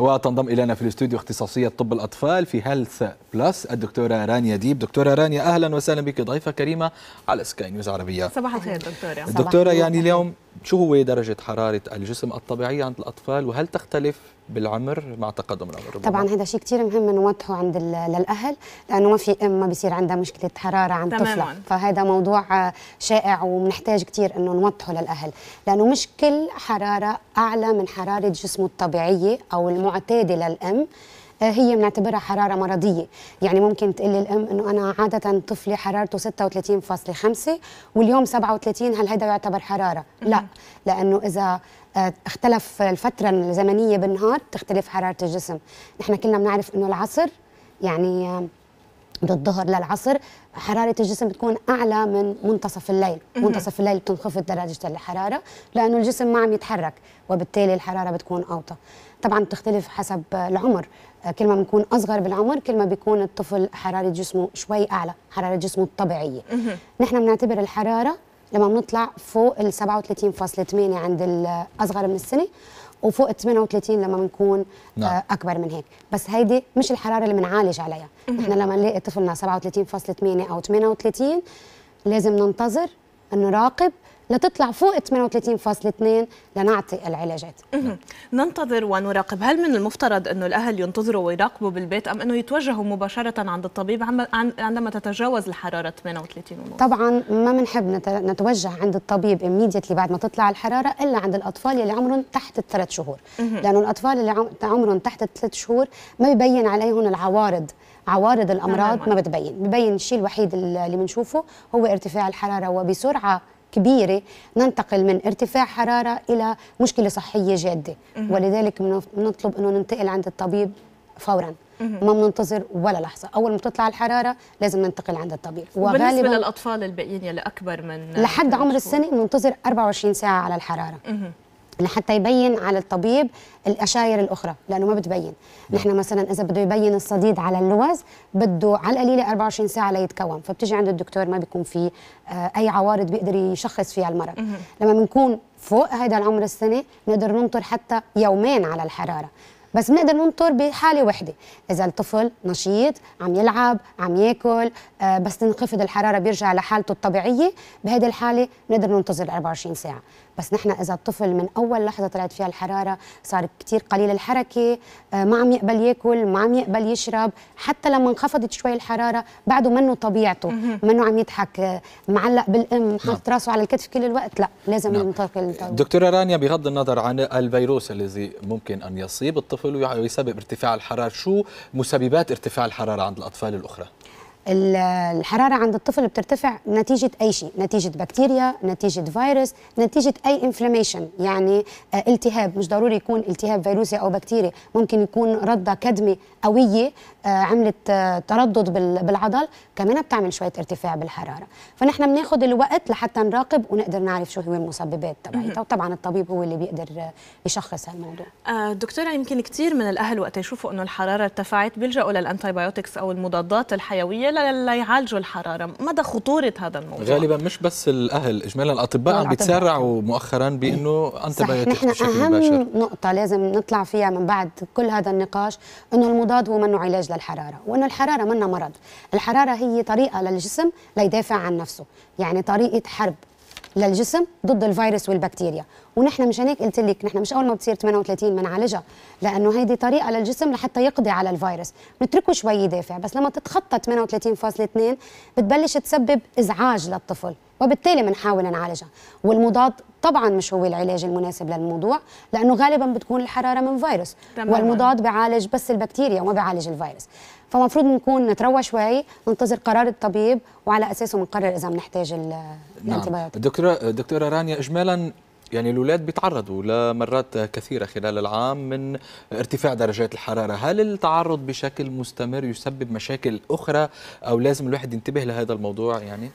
وتنضم إلينا في الاستوديو اختصاصية طب الأطفال في هيلث بلس الدكتورة رانيا ديب دكتورة رانيا أهلا وسهلا بك ضيفة كريمة على سكاي نيوز عربية صباح الخير دكتورة دكتورة يعني اليوم شو هو درجة حرارة الجسم الطبيعية عند الأطفال وهل تختلف بالعمر مع تقدم العمر؟ طبعا هذا شيء كثير مهم نوضحه عند للأهل لأنه ما في أم ما بيصير عندها مشكلة حرارة عند طفلة فهذا موضوع آه، شائع وبنحتاج كثير أنه نوضحه للأهل لأنه مش كل حرارة أعلى من حرارة جسمه الطبيعية أو المعتادة للأم آه، هي بنعتبرها حراره مرضيه يعني ممكن تقول الام انه انا عاده طفلي حرارته 36.5 واليوم 37 هل هذا يعتبر حراره لا لانه اذا آه، اختلف الفتره الزمنيه بالنهار تختلف حراره الجسم نحن كلنا بنعرف انه العصر يعني آه، من الظهر للعصر حرارة الجسم بتكون أعلى من منتصف الليل منتصف الليل بتنخفض درجة الحرارة لأنه الجسم ما عم يتحرك وبالتالي الحرارة بتكون أوطى طبعا بتختلف حسب العمر كل ما بنكون أصغر بالعمر كل ما بيكون الطفل حرارة جسمه شوي أعلى حرارة جسمه الطبيعية نحن بنعتبر الحرارة لما بنطلع فوق ال 37.8 عند الأصغر من السنة وفوق 38 لما بنكون آه، نعم. اكبر من هيك بس هيدي مش الحراره اللي بنعالج عليها احنا لما نلاقي طفلنا 37.8 او 38 لازم ننتظر نراقب لتطلع فوق 38.2 لنعطي العلاجات ننتظر ونراقب هل من المفترض أنه الأهل ينتظروا ويراقبوا بالبيت أم أنه يتوجهوا مباشرة عند الطبيب عندما تتجاوز الحرارة 38 ونص طبعا ما بنحب نتوجه عند الطبيب immediately بعد ما تطلع الحرارة إلا عند الأطفال اللي عمرهم تحت الثلاث شهور لأنه الأطفال اللي عمرهم تحت الثلاث شهور ما ببين عليهم العوارض عوارض الامراض نعم. ما بتبين ببين الشيء الوحيد اللي بنشوفه هو ارتفاع الحراره وبسرعه كبيرة ننتقل من ارتفاع حرارة إلى مشكلة صحية جادة ولذلك بنطلب أنه ننتقل عند الطبيب فورا ما بننتظر ولا لحظة أول ما بتطلع الحرارة لازم ننتقل عند الطبيب بالنسبه للأطفال الباقيين يلي أكبر من لحد عمر السنة بننتظر 24 ساعة على الحرارة لحتى يبين على الطبيب الاشاير الاخرى لانه ما بتبين نعم. نحن مثلا اذا بده يبين الصديد على اللوز بده على القليله 24 ساعه ليتكون فبتيجي عند الدكتور ما بيكون في آه، اي عوارض بيقدر يشخص فيها المرض لما بنكون فوق هذا العمر السنه نقدر ننطر حتى يومين على الحراره بس بنقدر ننطر بحاله وحده اذا الطفل نشيط عم يلعب عم ياكل آه، بس تنخفض الحراره بيرجع لحالته الطبيعيه بهذه الحاله بنقدر ننتظر 24 ساعه بس نحن اذا الطفل من اول لحظه طلعت فيها الحراره صار كثير قليل الحركه آه، ما عم يقبل ياكل ما عم يقبل يشرب حتى لما انخفضت شوي الحراره بعده منه طبيعته منه عم يضحك آه، معلق بالام حاطط نعم. راسه على الكتف كل الوقت لا لازم ننتقل نعم. دكتوره رانيا بغض النظر عن الفيروس الذي ممكن ان يصيب الطفل ويسبب ارتفاع الحراره شو مسببات ارتفاع الحراره عند الاطفال الاخرى الحراره عند الطفل بترتفع نتيجه اي شيء نتيجه بكتيريا نتيجه فيروس نتيجه اي انفلاميشن يعني آه، التهاب مش ضروري يكون التهاب فيروسي او بكتيري ممكن يكون رده كدمه قويه آه، عملت آه، تردد بالعضل كمان بتعمل شويه ارتفاع بالحراره فنحن بناخذ الوقت لحتى نراقب ونقدر نعرف شو هي المسببات تبعيتها وطبعا الطبيب هو اللي بيقدر يشخص هالموضوع دكتوره يمكن كثير من الاهل وقت يشوفوا انه الحراره ارتفعت بيلجأوا للانتي او المضادات الحيويه ليعالجوا الحراره مدى خطوره هذا الموضوع غالبا مش بس الاهل اجمالا الاطباء عم بيتسرعوا مؤخرا بانه انتبيوتيك نحن أهم مباشر نقطه لازم نطلع فيها من بعد كل هذا النقاش انه المضاد هو منه علاج للحراره وانه الحراره منه مرض الحراره هي طريقه للجسم ليدافع عن نفسه يعني طريقه حرب للجسم ضد الفيروس والبكتيريا ونحن مشان هيك قلت لك نحن مش اول ما بتصير 38 بنعالجها لانه هيدي طريقه للجسم لحتى يقضي على الفيروس بنتركه شوي يدافع بس لما تتخطى 38.2 بتبلش تسبب ازعاج للطفل وبالتالي بنحاول نعالجها والمضاد طبعا مش هو العلاج المناسب للموضوع لانه غالبا بتكون الحراره من فيروس تمام. والمضاد بيعالج بس البكتيريا وما بيعالج الفيروس فمفروض نكون نتروى شوي ننتظر قرار الطبيب وعلى اساسه بنقرر اذا بنحتاج نعم. الانتباهات نعم. دكتوره دكتوره رانيا اجمالا يعني الأولاد بيتعرضوا لمرات كثيرة خلال العام من ارتفاع درجات الحرارة هل التعرض بشكل مستمر يسبب مشاكل أخرى أو لازم الواحد ينتبه لهذا الموضوع يعني؟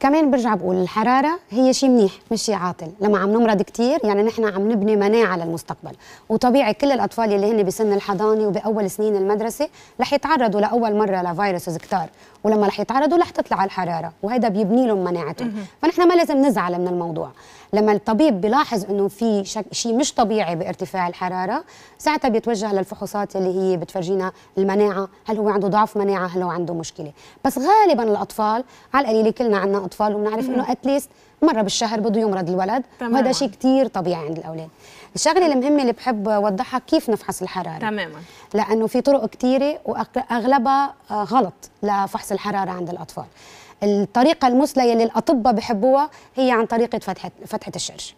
كمان برجع بقول الحراره هي شيء منيح مش شيء عاطل لما عم نمرض كثير يعني نحن عم نبني مناعه للمستقبل وطبيعي كل الاطفال اللي هن بسن الحضانه وباول سنين المدرسه رح يتعرضوا لاول مره لفيروسز كتار ولما رح يتعرضوا رح تطلع الحراره وهذا بيبني لهم مناعتهم فنحن ما لازم نزعل من الموضوع لما الطبيب بلاحظ انه في شيء مش طبيعي بارتفاع الحراره ساعتها بيتوجه للفحوصات اللي هي بتفرجينا المناعه هل هو عنده ضعف مناعه هل هو عنده مشكله بس غالبا الاطفال على القليله كلنا عندنا اطفال وبنعرف انه اتليست مره بالشهر بده يمرض الولد وهذا شيء كثير طبيعي عند الاولاد الشغله المهمه اللي بحب اوضحها كيف نفحص الحراره تماما لانه في طرق كثيره واغلبها آه، غلط لفحص الحراره عند الاطفال الطريقه المثلى اللي الاطباء بحبوها هي عن طريقه فتحه فتحه الشرج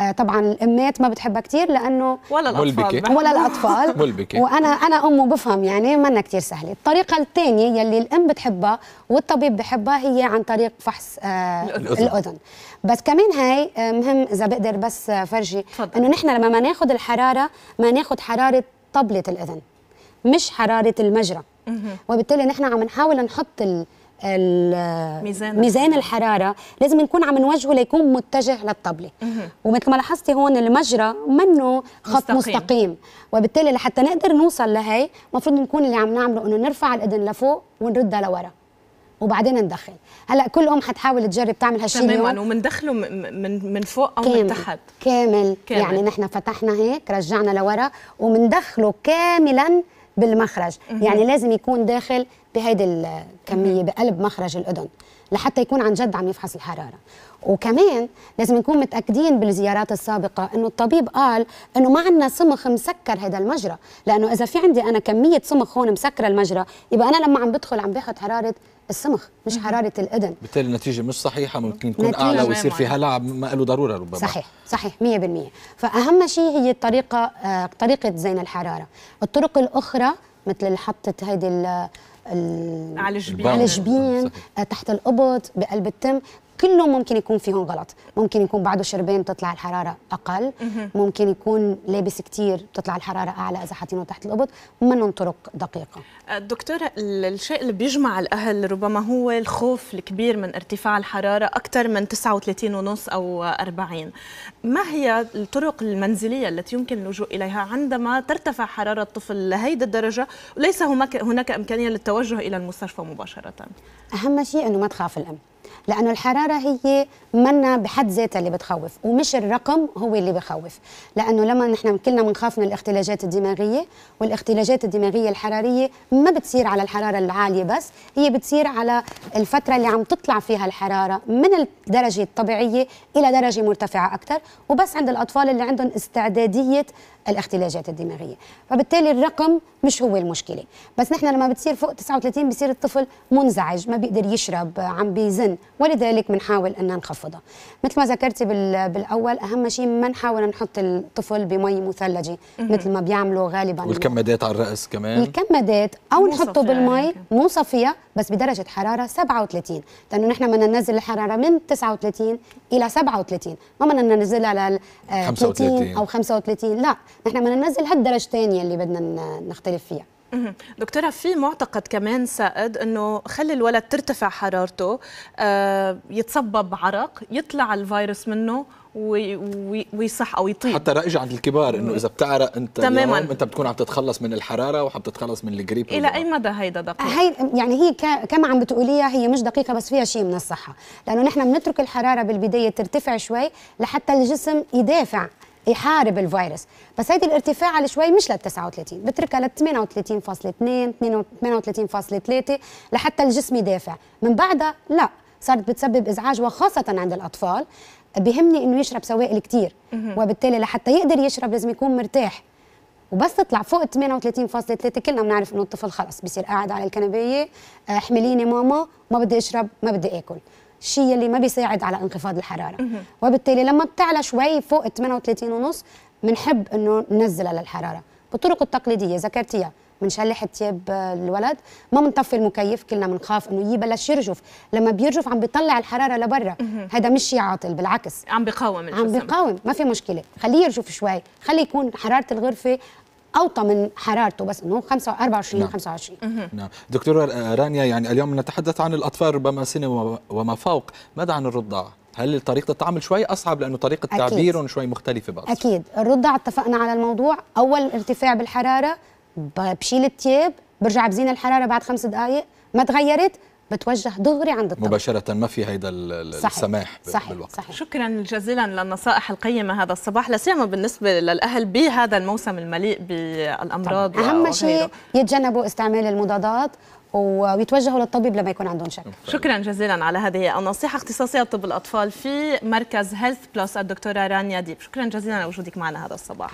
آه، طبعا الامات ما بتحبها كثير لانه ولا الاطفال ملبكي. ولا الاطفال ملبكي. وانا انا ام وبفهم يعني منا كثير سهله الطريقه الثانيه يلي الام بتحبها والطبيب بحبها هي عن طريق فحص آه، الأذن. الاذن بس كمان هاي آه، مهم اذا بقدر بس فرجي انه نحن لما ما ناخذ الحراره ما ناخذ حراره طبله الاذن مش حراره المجرى وبالتالي نحن عم نحاول نحط ال ميزان الحراره لازم نكون عم نوجهه ليكون متجه للطبله ومثل ما لاحظتي هون المجرى منه خط مستقيم, مستقيم. وبالتالي لحتى نقدر نوصل لهي المفروض نكون اللي عم نعمله انه نرفع الاذن لفوق ونردها لورا وبعدين ندخل هلا كل ام حتحاول تجرب تعمل هالشيء تماما ومندخله من من فوق او كامل. من تحت كامل. كامل يعني نحن فتحنا هيك رجعنا لورا ومندخله كاملا بالمخرج يعني لازم يكون داخل بهيدي الكميه بقلب مخرج الاذن لحتى يكون عن جد عم يفحص الحراره وكمان لازم نكون متاكدين بالزيارات السابقه انه الطبيب قال انه ما عندنا سمخ مسكر هذا المجرى لانه اذا في عندي انا كميه سمخ هون مسكره المجرى يبقى انا لما عم بدخل عم باخذ حراره السمخ مش حراره الاذن بالتالي النتيجه مش صحيحه ممكن تكون اعلى ويصير فيها لعب ما له ضروره ربما صحيح صحيح 100% فاهم شيء هي الطريقه آه، طريقه زين الحراره الطرق الاخرى مثل حطة هيدي على الجبين آه، تحت القبط بقلب التم كلهم ممكن يكون فيهم غلط ممكن يكون بعده شربين بتطلع الحراره اقل ممكن يكون لابس كتير بتطلع الحراره اعلى اذا حاطينه تحت القبض من طرق دقيقه أه، دكتوره الشيء اللي بيجمع الاهل ربما هو الخوف الكبير من ارتفاع الحراره اكثر من 39 ونص او 40 ما هي الطرق المنزليه التي يمكن اللجوء اليها عندما ترتفع حراره الطفل لهيدي الدرجه وليس هناك امكانيه للتوجه الى المستشفى مباشره اهم شيء انه ما تخاف الام لانه الحراره هي منا بحد ذاتها اللي بتخوف ومش الرقم هو اللي بخوف لانه لما نحن كلنا بنخاف من الاختلاجات الدماغيه والاختلاجات الدماغيه الحراريه ما بتصير على الحراره العاليه بس هي بتصير على الفتره اللي عم تطلع فيها الحراره من الدرجه الطبيعيه الى درجه مرتفعه اكثر وبس عند الاطفال اللي عندهم استعداديه الاختلاجات الدماغيه فبالتالي الرقم مش هو المشكله بس نحن لما بتصير فوق 39 بصير الطفل منزعج ما بيقدر يشرب عم بيزن ولذلك بنحاول أن نخفضها مثل ما ذكرتي بالأول أهم شيء ما نحاول نحط الطفل بمي مثلجة مثل ما بيعملوا غالبا والكمادات على الرأس كمان الكمادات أو نحطه بالمي مو صافيه بس بدرجة حرارة 37 لأنه نحن بدنا ننزل الحرارة من 39 إلى 37 ما بدنا ننزلها لل 35 آه، أو 35 لا نحن بدنا ننزل هالدرجتين يلي بدنا نختلف فيها دكتورة في معتقد كمان سائد انه خلي الولد ترتفع حرارته آه، يتصبب عرق يطلع الفيروس منه ويصح او يطيب حتى رائج عند الكبار انه اذا بتعرق انت تماما انت بتكون عم تتخلص من الحراره وعم تتخلص من الجريب الى اي مدى هيدا دقيق؟ هي يعني هي كما عم بتقوليها هي مش دقيقه بس فيها شيء من الصحه لانه نحن بنترك الحراره بالبدايه ترتفع شوي لحتى الجسم يدافع يحارب الفيروس بس هيدي الارتفاع على شوي مش لل 39 بتركها لل 38.2 38.3 لحتى الجسم يدافع من بعدها لا صارت بتسبب ازعاج وخاصه عند الاطفال بهمني انه يشرب سوائل كثير وبالتالي لحتى يقدر يشرب لازم يكون مرتاح وبس تطلع فوق 38.3 كلنا بنعرف انه الطفل خلص بصير قاعد على الكنبيه احمليني آه، ماما ما بدي اشرب ما بدي اكل الشيء اللي ما بيساعد على انخفاض الحراره وبالتالي لما بتعلى شوي فوق 38 ونص بنحب انه ننزلها للحراره بالطرق التقليديه ذكرتيها بنشلح ثياب الولد ما بنطفي المكيف كلنا بنخاف انه يبلش يرجف لما بيرجف عم بيطلع الحراره لبرا هذا مش شيء عاطل بالعكس عم بيقاوم الجسم عم بيقاوم ما في مشكله خليه يرجف شوي خليه يكون حراره الغرفه اوطى من حرارته بس انه 24 نعم. 25 نعم دكتوره رانيا يعني اليوم نتحدث عن الاطفال ربما سنه وما فوق ماذا عن الرضع هل طريقة التعامل شوي أصعب لأنه طريقة تعبيرهم شوي مختلفة بعض أكيد الرضع اتفقنا على الموضوع أول ارتفاع بالحرارة بشيل التياب برجع بزين الحرارة بعد خمس دقائق ما تغيرت بتوجه دغري عند الطبيب مباشره ما في هيدا السماح صحيح. بالوقت صحيح. شكرا جزيلا للنصائح القيمه هذا الصباح لسيما بالنسبه للاهل بهذا الموسم المليء بالامراض طيب، اهم شيء يتجنبوا استعمال المضادات ويتوجهوا للطبيب لما يكون عندهم شك شكرا جزيلا على هذه النصيحه اختصاصيه طب الاطفال في مركز هيلث بلس الدكتوره رانيا ديب شكرا جزيلا لوجودك معنا هذا الصباح